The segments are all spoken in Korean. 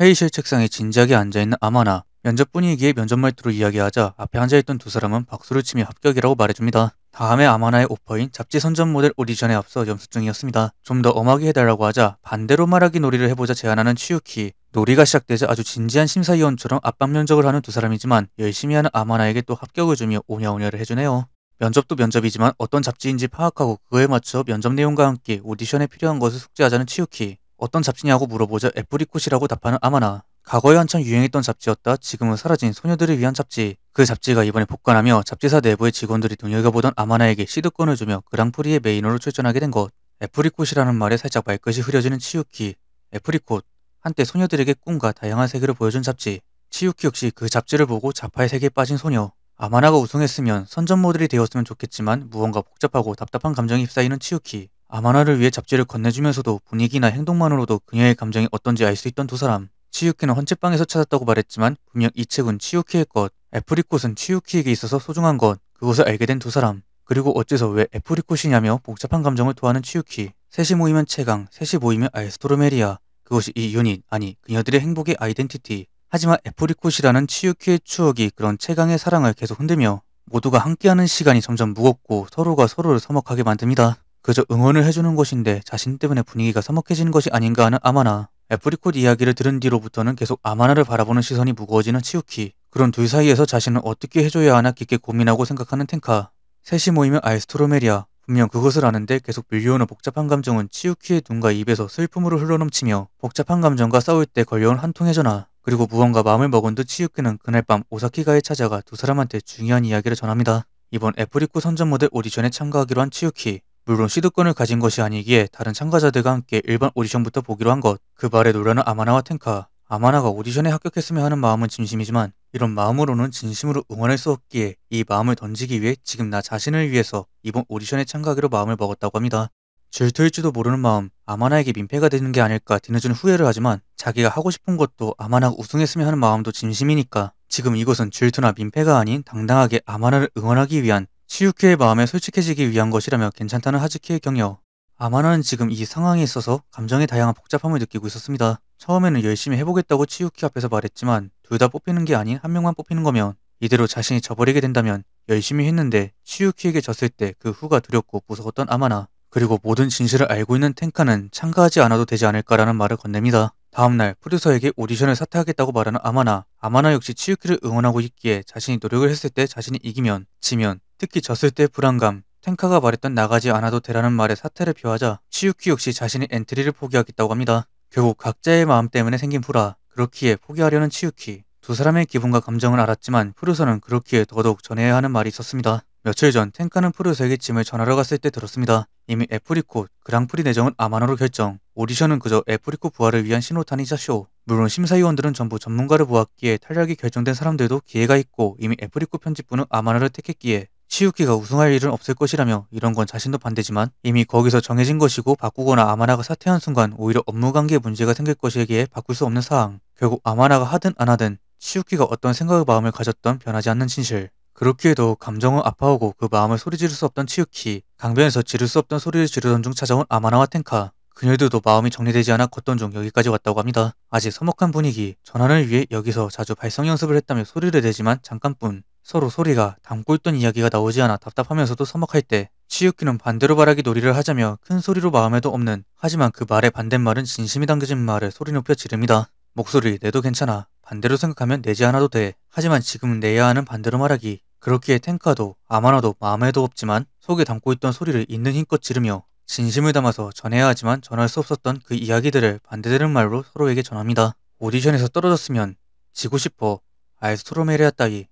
회의실 책상에 진지하게 앉아있는 아마나 면접분위기에 면접 말투로 이야기하자 앞에 앉아있던 두 사람은 박수를 치며 합격이라고 말해줍니다. 다음에 아마나의 오퍼인 잡지 선전 모델 오디션에 앞서 연습 중이었습니다. 좀 더 엄하게 해달라고 하자 반대로 말하기 놀이를 해보자 제안하는 치유키. 놀이가 시작되자 아주 진지한 심사위원처럼 압박 면접을 하는 두 사람이지만 열심히 하는 아마나에게 또 합격을 주며 오냐오냐를 해주네요. 면접도 면접이지만 어떤 잡지인지 파악하고 그에 맞춰 면접 내용과 함께 오디션에 필요한 것을 숙지하자는 치유키. 어떤 잡지냐고 물어보자 애플리콧이라고 답하는 아마나 과거에 한참 유행했던 잡지였다 지금은 사라진 소녀들을 위한 잡지 그 잡지가 이번에 복관하며 잡지사 내부의 직원들이 눈여겨보던 아마나에게 시드권을 주며 그랑프리의 메인으로 출전하게 된것애플리콧이라는 말에 살짝 말끝이 흐려지는 치유키 애플리콧 한때 소녀들에게 꿈과 다양한 세계를 보여준 잡지 치유키 역시 그 잡지를 보고 자파의 세계에 빠진 소녀 아마나가 우승했으면 선전 모델이 되었으면 좋겠지만 무언가 복잡하고 답답한 감정이 휩싸이는 치유키 아마나를 위해 잡지를 건네주면서도 분위기나 행동만으로도 그녀의 감정이 어떤지 알 수 있던 두 사람. 치유키는 헌책방에서 찾았다고 말했지만 분명 이 책은 치유키의 것, 애프리콧은 치유키에게 있어서 소중한 것, 그것을 알게 된 두 사람. 그리고 어째서 왜 애프리콧이냐며 복잡한 감정을 토하는 치유키. 셋이 모이면 최강, 셋이 모이면 아이스토르메리아. 그것이 이 유닛, 아니 그녀들의 행복의 아이덴티티. 하지만 애프리콧이라는 치유키의 추억이 그런 최강의 사랑을 계속 흔들며 모두가 함께하는 시간이 점점 무겁고 서로가 서로를 서먹하게 만듭니다. 그저 응원을 해주는 것인데 자신 때문에 분위기가 서먹해진 것이 아닌가 하는 아마나 애프리콧 이야기를 들은 뒤로부터는 계속 아마나를 바라보는 시선이 무거워지는 치우키 그런 둘 사이에서 자신은 어떻게 해줘야 하나 깊게 고민하고 생각하는 탱카 셋이 모이면 아이스토로메리아 분명 그것을 아는데 계속 밀려오는 복잡한 감정은 치우키의 눈과 입에서 슬픔으로 흘러넘치며 복잡한 감정과 싸울 때 걸려온 한 통의 전화 그리고 무언가 마음을 먹은 듯 치우키는 그날 밤 오사키가에 찾아가 두 사람한테 중요한 이야기를 전합니다. 이번 애프리코 선전 모델 오디션에 참가하기로 한 치우키 물론 시드권을 가진 것이 아니기에 다른 참가자들과 함께 일반 오디션부터 보기로 한 것. 그 말에 놀라는 아마나와 텐카. 아마나가 오디션에 합격했으면 하는 마음은 진심이지만 이런 마음으로는 진심으로 응원할 수 없기에 이 마음을 던지기 위해 지금 나 자신을 위해서 이번 오디션에 참가하기로 마음을 먹었다고 합니다. 질투일지도 모르는 마음, 아마나에게 민폐가 되는 게 아닐까 뒤늦은 후회를 하지만 자기가 하고 싶은 것도 아마나가 우승했으면 하는 마음도 진심이니까 지금 이곳은 질투나 민폐가 아닌 당당하게 아마나를 응원하기 위한 시유키의 마음에 솔직해지기 위한 것이라며 괜찮다는 하즈키의 경여. 아마나는 지금 이 상황에 있어서 감정의 다양한 복잡함을 느끼고 있었습니다. 처음에는 열심히 해보겠다고 치유키 앞에서 말했지만 둘 다 뽑히는 게 아닌 한 명만 뽑히는 거면 이대로 자신이 져버리게 된다면 열심히 했는데 치유키에게 졌을 때 그 후가 두렵고 무서웠던 아마나 그리고 모든 진실을 알고 있는 탱카는 참가하지 않아도 되지 않을까라는 말을 건넵니다. 다음날 프로듀서에게 오디션을 사퇴하겠다고 말하는 아마나 아마나 역시 치유키를 응원하고 있기에 자신이 노력을 했을 때 자신이 이기면 지면 특히 졌을 때 불안감, 탱카가 말했던 나가지 않아도 되라는 말에 사태를 비하자 치유키 역시 자신의 엔트리를 포기하겠다고 합니다. 결국 각자의 마음 때문에 생긴 불화, 그렇기에 포기하려는 치유키. 두 사람의 기분과 감정을 알았지만 푸르서는 그렇기에 더더욱 전해야 하는 말이 있었습니다. 며칠 전탱카는 푸르서에게 짐을 전하러 갔을 때 들었습니다. 이미 애프리코, 그랑프리 내정은 아마노로 결정, 오디션은 그저 애프리코 부활을 위한 신호탄이자 쇼. 물론 심사위원들은 전부 전문가를 보았기에 탈락이 결정된 사람들도 기회가 있고 이미 애프리코 편집부는 아마노를 택했기에 치유키가 우승할 일은 없을 것이라며 이런 건 자신도 반대지만 이미 거기서 정해진 것이고 바꾸거나 아마나가 사퇴한 순간 오히려 업무 관계에 문제가 생길 것이기에 바꿀 수 없는 사항. 결국 아마나가 하든 안 하든 치유키가 어떤 생각의 마음을 가졌던 변하지 않는 진실. 그렇기에도 감정은 아파오고 그 마음을 소리 지를 수 없던 치유키 강변에서 지를 수 없던 소리를 지르던 중 찾아온 아마나와 텐카. 그녀들도 마음이 정리되지 않아 걷던 중 여기까지 왔다고 합니다. 아직 서먹한 분위기, 전환을 위해 여기서 자주 발성 연습을 했다며 소리를 내지만 잠깐뿐. 서로 소리가 담고 있던 이야기가 나오지 않아 답답하면서도 서먹할 때 치유키는 반대로 바라기 놀이를 하자며 큰 소리로 마음에도 없는 하지만 그 말의 반대말은 진심이 담겨진 말을 소리 높여 지릅니다. 목소리 내도 괜찮아. 반대로 생각하면 내지 않아도 돼. 하지만 지금 내야 하는 반대로 말하기. 그렇기에 탱카도 아마나도 마음에도 없지만 속에 담고 있던 소리를 있는 힘껏 지르며 진심을 담아서 전해야 하지만 전할 수 없었던 그 이야기들을 반대되는 말로 서로에게 전합니다. 오디션에서 떨어졌으면 지고 싶어 알스토로메리아 따위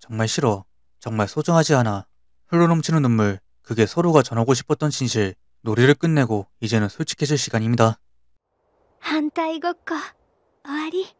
정말 싫어. 정말 소중하지 않아. 흘러 넘치는 눈물, 그게 서로가 전하고 싶었던 진실. 놀이를 끝내고 이제는 솔직해질 시간입니다. 한타이 っこ終わり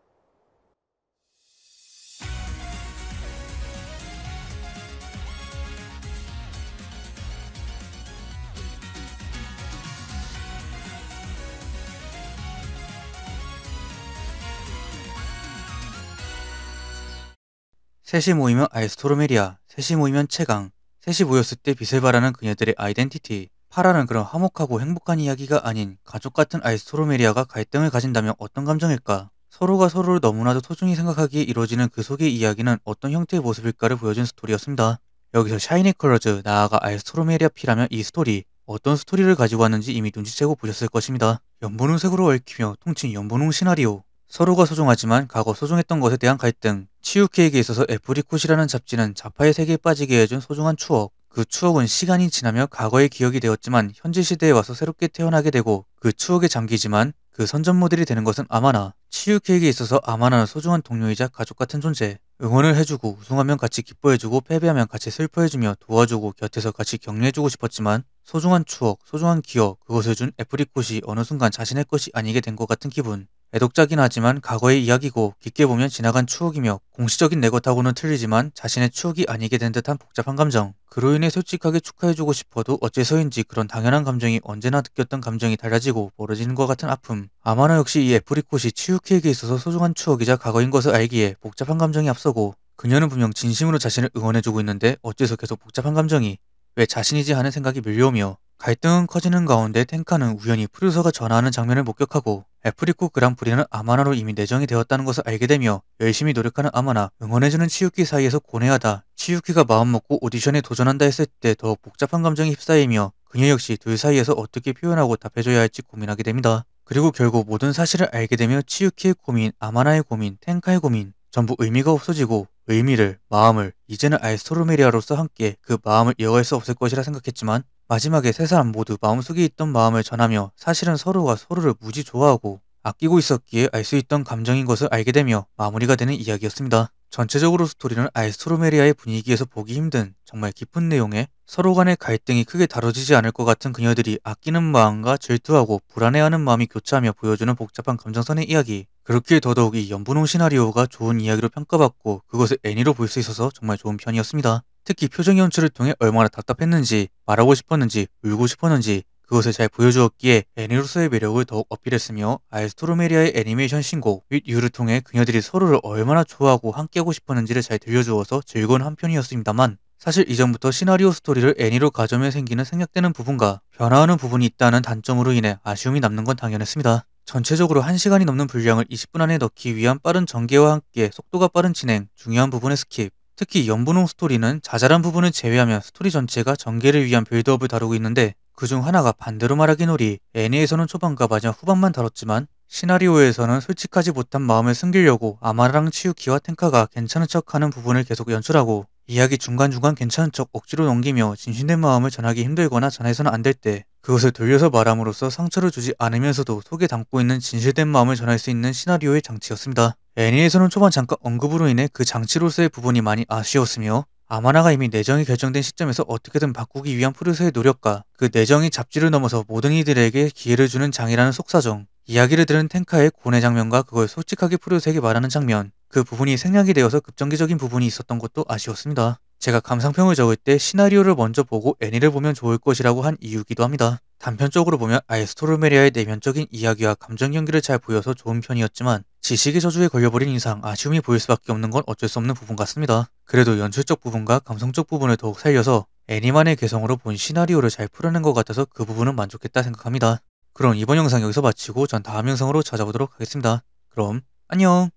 셋이 모이면 아이스토르메리아, 셋이 모이면 최강, 셋이 모였을 때 빛을 발하는 그녀들의 아이덴티티, 파라는 그런 화목하고 행복한 이야기가 아닌 가족 같은 아이스토르메리아가 갈등을 가진다면 어떤 감정일까? 서로가 서로를 너무나도 소중히 생각하기에 이루어지는 그 속의 이야기는 어떤 형태의 모습일까를 보여준 스토리였습니다. 여기서 샤이니 컬러즈, 나아가 아이스토르메리아 피라면 이 스토리, 어떤 스토리를 가지고 왔는지 이미 눈치채고 보셨을 것입니다. 연분홍색으로 얽히며 통칭 연분홍 시나리오, 서로가 소중하지만 과거 소중했던 것에 대한 갈등. 치유케에게 있어서 애프리콧이라는 잡지는 자파의 세계에 빠지게 해준 소중한 추억. 그 추억은 시간이 지나며 과거의 기억이 되었지만 현재 시대에 와서 새롭게 태어나게 되고 그 추억에 잠기지만 그 선전모델이 되는 것은 아마나. 치유케에게 있어서 아마나는 소중한 동료이자 가족 같은 존재. 응원을 해주고 우승하면 같이 기뻐해주고 패배하면 같이 슬퍼해주며 도와주고 곁에서 같이 격려해주고 싶었지만 소중한 추억, 소중한 기억, 그것을 준 애프리콧이 어느 순간 자신의 것이 아니게 된 것 같은 기분. 애독자긴 하지만 과거의 이야기고 깊게 보면 지나간 추억이며 공식적인 내 것하고는 틀리지만 자신의 추억이 아니게 된 듯한 복잡한 감정. 그로 인해 솔직하게 축하해주고 싶어도 어째서인지 그런 당연한 감정이 언제나 느꼈던 감정이 달라지고 멀어지는 것 같은 아픔. 아마나 역시 이 애프리콧이 치유키에게 있어서 소중한 추억이자 과거인 것을 알기에 복잡한 감정이 앞서고 그녀는 분명 진심으로 자신을 응원해주고 있는데 어째서 계속 복잡한 감정이 왜 자신이지 하는 생각이 밀려오며 갈등은 커지는 가운데 탱카는 우연히 프로듀서가 전화하는 장면을 목격하고 애프리쿠 그랑프리는 아마나로 이미 내정이 되었다는 것을 알게 되며 열심히 노력하는 아마나, 응원해주는 치유키 사이에서 고뇌하다. 치유키가 마음먹고 오디션에 도전한다 했을 때 더욱 복잡한 감정이 휩싸이며 그녀 역시 둘 사이에서 어떻게 표현하고 답해줘야 할지 고민하게 됩니다. 그리고 결국 모든 사실을 알게 되며 치유키의 고민, 아마나의 고민, 텐카의 고민 전부 의미가 없어지고 의미를, 마음을 이제는 알스토르메리아로서 함께 그 마음을 이어갈 수 없을 것이라 생각했지만 마지막에 세 사람 모두 마음속에 있던 마음을 전하며 사실은 서로가 서로를 무지 좋아하고 아끼고 있었기에 알 수 있던 감정인 것을 알게 되며 마무리가 되는 이야기였습니다. 전체적으로 스토리는 아이스토르메리아의 분위기에서 보기 힘든 정말 깊은 내용에 서로 간의 갈등이 크게 다뤄지지 않을 것 같은 그녀들이 아끼는 마음과 질투하고 불안해하는 마음이 교차하며 보여주는 복잡한 감정선의 이야기 그렇기 더더욱 이 연분홍 시나리오가 좋은 이야기로 평가받고 그것을 애니로 볼 수 있어서 정말 좋은 편이었습니다. 특히 표정 연출을 통해 얼마나 답답했는지, 말하고 싶었는지, 울고 싶었는지 그것을 잘 보여주었기에 애니로서의 매력을 더욱 어필했으며 아이스토로메리아의 애니메이션 신곡 윗유를 통해 그녀들이 서로를 얼마나 좋아하고 함께하고 싶었는지를 잘 들려주어서 즐거운 한편이었습니다만 사실 이전부터 시나리오 스토리를 애니로 가점에 생기는 생략되는 부분과 변화하는 부분이 있다는 단점으로 인해 아쉬움이 남는 건 당연했습니다. 전체적으로 1시간이 넘는 분량을 20분 안에 넣기 위한 빠른 전개와 함께 속도가 빠른 진행, 중요한 부분의 스킵, 특히 연분홍 스토리는 자잘한 부분을 제외하면 스토리 전체가 전개를 위한 빌드업을 다루고 있는데 그 중 하나가 반대로 말하기 놀이 애니에서는 초반과 마저 후반만 다뤘지만 시나리오에서는 솔직하지 못한 마음을 숨기려고 아마랑 치유키와 탱카가 괜찮은 척하는 부분을 계속 연출하고 이야기 중간중간 괜찮은 척 억지로 넘기며 진심된 마음을 전하기 힘들거나 전해서는 안 될 때 그것을 돌려서 말함으로써 상처를 주지 않으면서도 속에 담고 있는 진실된 마음을 전할 수 있는 시나리오의 장치였습니다. 애니에서는 초반 잠깐 언급으로 인해 그 장치로서의 부분이 많이 아쉬웠으며 아마나가 이미 내정이 결정된 시점에서 어떻게든 바꾸기 위한 프루스의 노력과 그 내정이 잡지를 넘어서 모든 이들에게 기회를 주는 장이라는 속사정, 이야기를 들은 탱카의 고뇌 장면과 그걸 솔직하게 프루스에게 말하는 장면, 그 부분이 생략이 되어서 급정기적인 부분이 있었던 것도 아쉬웠습니다. 제가 감상평을 적을 때 시나리오를 먼저 보고 애니를 보면 좋을 것이라고 한 이유기도 이 합니다. 단편적으로 보면 아예 스토르메리아의 내면적인 이야기와 감정 연기를 잘 보여서 좋은 편이었지만 지식의 저주에 걸려버린 이상 아쉬움이 보일 수밖에 없는 건 어쩔 수 없는 부분 같습니다. 그래도 연출적 부분과 감성적 부분을 더욱 살려서 애니만의 개성으로 본 시나리오를 잘 풀어낸 것 같아서 그 부분은 만족했다 생각합니다. 그럼 이번 영상 여기서 마치고 전 다음 영상으로 찾아보도록 하겠습니다. 그럼 안녕!